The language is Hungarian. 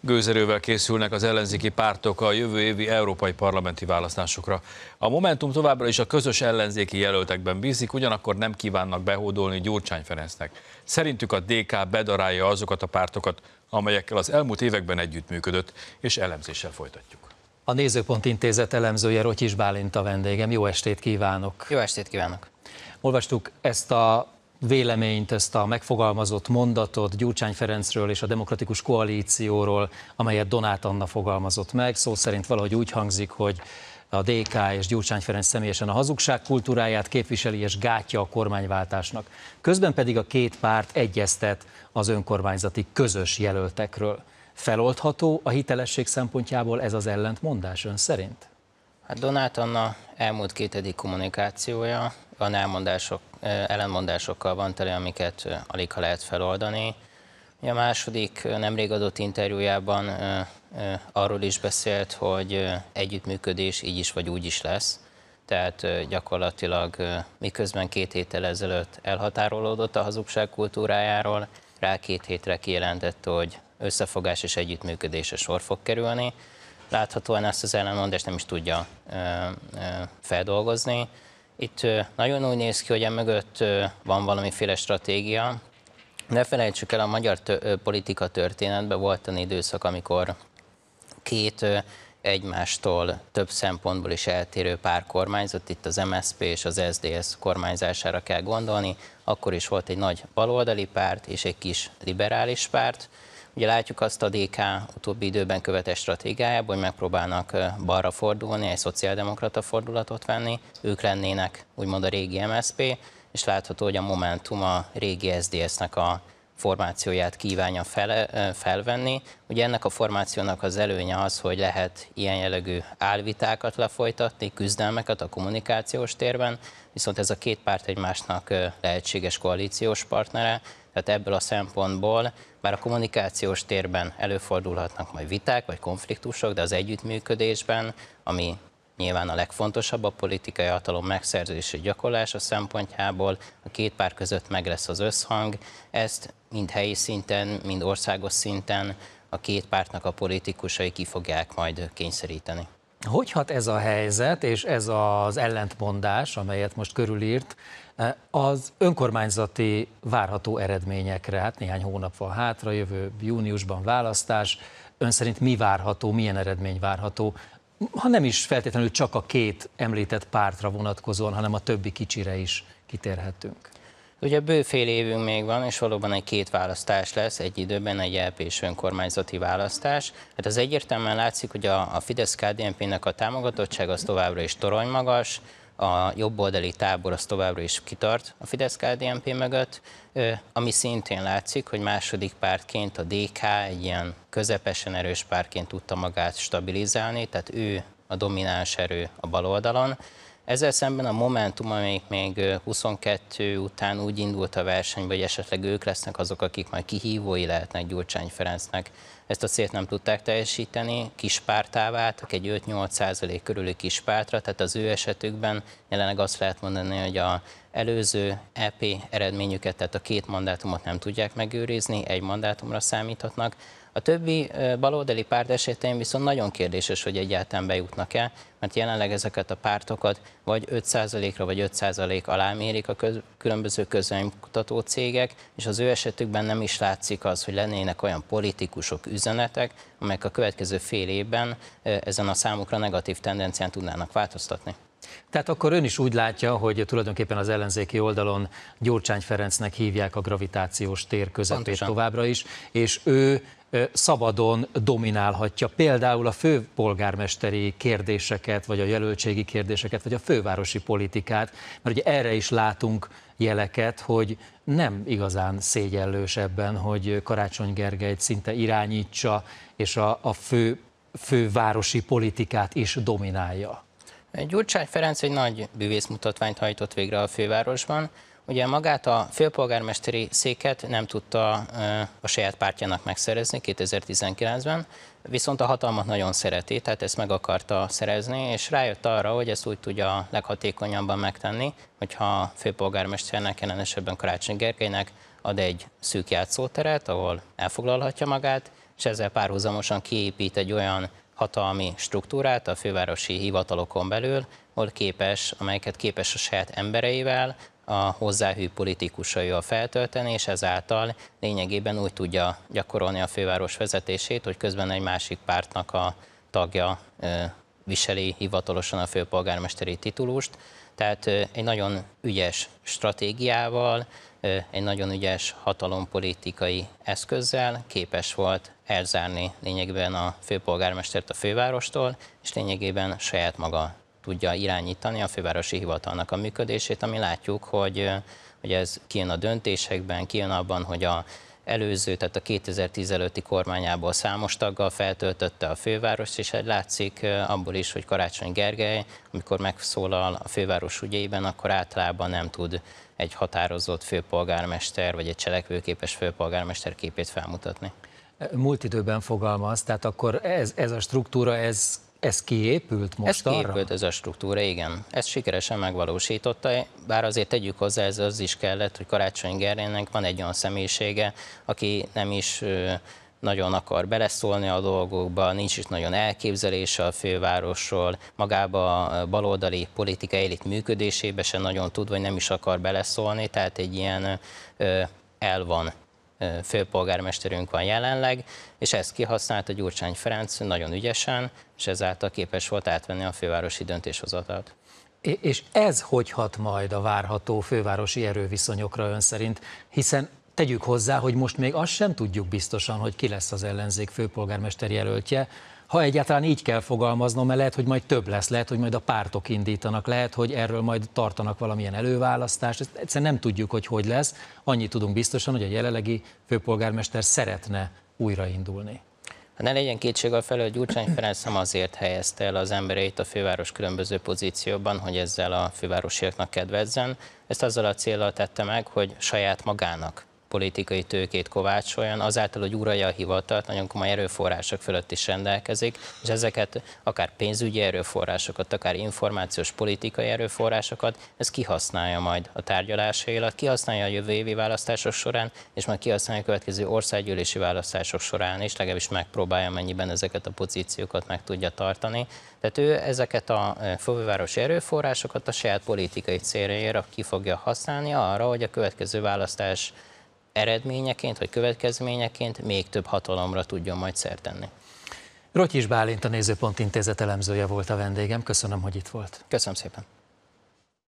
Gőzerővel készülnek az ellenzéki pártok a jövő évi európai parlamenti választásokra. A Momentum továbbra is a közös ellenzéki jelöltekben bízik, ugyanakkor nem kívánnak behódolni Gyurcsány Ferencnek. Szerintük a DK bedarálja azokat a pártokat, amelyekkel az elmúlt években együttműködött, és elemzéssel folytatjuk. A Nézőpont Intézet elemzője Rotyis Bálint a vendégem. Jó estét kívánok! Jó estét kívánok! Olvastuk ezt a véleményt, ezt a megfogalmazott mondatot Gyurcsány Ferencről és a Demokratikus Koalícióról, amelyet Donát Anna fogalmazott meg. Szó szerint valahogy úgy hangzik, hogy a DK és Gyurcsány Ferenc személyesen a hazugság kultúráját képviseli és gátja a kormányváltásnak. Közben pedig a két párt egyeztet az önkormányzati közös jelöltekről. Feloldható a hitelesség szempontjából ez az ellentmondás ön szerint? Hát Donát Anna elmúlt két kommunikációja van elmondások, ellenmondásokkal van tele, amiket alig ha lehet feloldani. A második nemrég adott interjújában arról is beszélt, hogy együttműködés így is vagy úgy is lesz. Tehát gyakorlatilag miközben két héttel ezelőtt elhatárolódott a hazugság kultúrájáról, rá két hétre kijelentette, hogy összefogás és együttműködésre sor fog kerülni. Láthatóan ezt az ellenmondást nem is tudja feldolgozni. Itt nagyon úgy néz ki, hogy emögött van valamiféle stratégia. Ne felejtsük el, a magyar politika történetben volt egy időszak, amikor két egymástól több szempontból is eltérő pár kormányzott, itt az MSZP és az SZDSZ kormányzására kell gondolni, akkor is volt egy nagy baloldali párt és egy kis liberális párt, Ugye látjuk azt a DK utóbbi időben követett stratégiájában, hogy megpróbálnak balra fordulni, egy szociáldemokrata fordulatot venni, ők lennének úgymond a régi MSZP, és látható, hogy a Momentum a régi szdsz nek a formációját kívánja fel, felvenni. Ugye ennek a formációnak az előnye az, hogy lehet ilyen jellegű álvitákat lefolytatni, küzdelmeket a kommunikációs térben, viszont ez a két párt egymásnak lehetséges koalíciós partnere, tehát ebből a szempontból, bár a kommunikációs térben előfordulhatnak majd viták vagy konfliktusok, de az együttműködésben, ami nyilván a legfontosabb a politikai hatalom megszerzési gyakorlása szempontjából, a két pár között meg lesz az összhang, ezt mind helyi szinten, mind országos szinten a két pártnak a politikusai ki fogják majd kényszeríteni. Hogy hat ez a helyzet és ez az ellentmondás, amelyet most körülírt, eh, az önkormányzati várható eredményekre? Hát néhány hónap van hátra, jövő júniusban választás. Ön szerint mi várható, milyen eredmény várható? Ha nem is feltétlenül csak a két említett pártra vonatkozóan, hanem a többi kicsire is kitérhetünk. Ugye bő évünk még van, és valóban egy két választás lesz egy időben, egy LP e és önkormányzati választás. Hát az egyértelműen látszik, hogy a, a Fidesz-KDNP-nek a támogatottság az továbbra is toronymagas, a jobboldali tábor az továbbra is kitart a Fidesz-KDNP mögött, ami szintén látszik, hogy második pártként a DK egy ilyen közepesen erős pártként tudta magát stabilizálni, tehát ő a domináns erő a baloldalon, ezzel szemben a Momentum, amelyik még 22 után úgy indult a verseny, hogy esetleg ők lesznek azok, akik majd kihívói lehetnek Gyurcsány Ferencnek. Ezt a célt nem tudták teljesíteni, kispártá váltak, egy 5-8% körüli kispártra, tehát az ő esetükben jelenleg azt lehet mondani, hogy a előző EP eredményüket, tehát a két mandátumot nem tudják megőrizni, egy mandátumra számíthatnak, a többi baloldali párt esetén viszont nagyon kérdéses, hogy egyáltalán bejutnak-e, mert jelenleg ezeket a pártokat vagy 5%-ra vagy 5% alá mérik a köz, különböző közönkutató cégek, és az ő esetükben nem is látszik az, hogy lennének olyan politikusok, üzenetek, amelyek a következő fél évben ezen a számukra negatív tendencián tudnának változtatni. Tehát akkor ön is úgy látja, hogy tulajdonképpen az ellenzéki oldalon Gyurcsány Ferencnek hívják a gravitációs tér közepét Pontosan. továbbra is, és ő szabadon dominálhatja például a főpolgármesteri kérdéseket, vagy a jelöltségi kérdéseket, vagy a fővárosi politikát, mert ugye erre is látunk jeleket, hogy nem igazán szégyellős ebben, hogy Karácsony Gergelyt szinte irányítsa, és a, a fő, fővárosi politikát is dominálja. Gyurcsány Ferenc egy nagy bűvészmutatványt hajtott végre a fővárosban, Ugye magát a főpolgármesteri széket nem tudta a saját pártjának megszerezni 2019-ben, viszont a hatalmat nagyon szereti, tehát ezt meg akarta szerezni, és rájött arra, hogy ezt úgy tudja leghatékonyabban megtenni, hogyha a főpolgármesternek, jelen esetben Karácsony Gergelynek ad egy szűk játszóteret, ahol elfoglalhatja magát, és ezzel párhuzamosan kiépít egy olyan hatalmi struktúrát a fővárosi hivatalokon belül, ahol képes, amelyeket képes a saját embereivel, a hozzáhű a feltölteni, és ezáltal lényegében úgy tudja gyakorolni a főváros vezetését, hogy közben egy másik pártnak a tagja viseli hivatalosan a főpolgármesteri titulust. Tehát egy nagyon ügyes stratégiával, egy nagyon ügyes hatalompolitikai eszközzel képes volt elzárni lényegében a főpolgármestert a fővárostól, és lényegében saját maga tudja irányítani a fővárosi hivatalnak a működését, ami látjuk, hogy, hogy ez kijön a döntésekben, kijön abban, hogy a előző, tehát a 2015-i kormányából számos taggal feltöltötte a főváros, és hát látszik abból is, hogy Karácsony Gergely, amikor megszólal a főváros ügyében, akkor általában nem tud egy határozott főpolgármester, vagy egy cselekvőképes főpolgármester képét felmutatni. Múlt időben fogalmaz, tehát akkor ez, ez a struktúra, ez ez kiépült most ez arra? kiépült ez a struktúra, igen. Ezt sikeresen megvalósította, bár azért tegyük hozzá, ez az is kellett, hogy Karácsony Gerlének van egy olyan személyisége, aki nem is nagyon akar beleszólni a dolgokba, nincs is nagyon elképzelése a fővárosról, magába a baloldali politika élit működésébe sem nagyon tud, vagy nem is akar beleszólni, tehát egy ilyen el van főpolgármesterünk van jelenleg, és ezt kihasználta Gyurcsány Ferenc nagyon ügyesen, és ezáltal képes volt átvenni a fővárosi döntéshozatát. És ez hogy hat majd a várható fővárosi erőviszonyokra ön szerint? Hiszen tegyük hozzá, hogy most még azt sem tudjuk biztosan, hogy ki lesz az ellenzék főpolgármester jelöltje, ha egyáltalán így kell fogalmaznom, mert lehet, hogy majd több lesz, lehet, hogy majd a pártok indítanak, lehet, hogy erről majd tartanak valamilyen előválasztást, ezt egyszerűen nem tudjuk, hogy hogy lesz. Annyit tudunk biztosan, hogy a jelenlegi főpolgármester szeretne újraindulni. Ha hát ne legyen kétség a felől, Gyurcsány Ferenc nem azért helyezte el az embereit a főváros különböző pozícióban, hogy ezzel a fővárosiaknak kedvezzen. Ezt azzal a célral tette meg, hogy saját magának politikai tőkét kovácsoljon, azáltal, hogy uralja a hivatalt, nagyon komoly erőforrások fölött is rendelkezik, és ezeket akár pénzügyi erőforrásokat, akár információs politikai erőforrásokat, ez kihasználja majd a alatt, kihasználja a jövő évi választások során, és majd kihasználja a következő országgyűlési választások során is, legalábbis megpróbálja mennyiben ezeket a pozíciókat meg tudja tartani. Tehát ő ezeket a fővárosi erőforrásokat a saját politikai céljaira ki fogja használni arra, hogy a következő választás eredményeként vagy következményeként még több hatalomra tudjon majd szert tenni. Rotyis Bálint a Nézőpont Intézet elemzője volt a vendégem. Köszönöm, hogy itt volt. Köszönöm szépen.